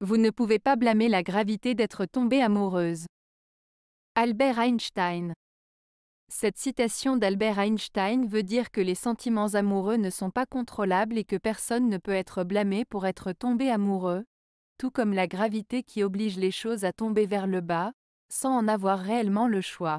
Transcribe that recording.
Vous ne pouvez pas blâmer la gravité d'être tombé amoureuse. Albert Einstein Cette citation d'Albert Einstein veut dire que les sentiments amoureux ne sont pas contrôlables et que personne ne peut être blâmé pour être tombé amoureux, tout comme la gravité qui oblige les choses à tomber vers le bas, sans en avoir réellement le choix.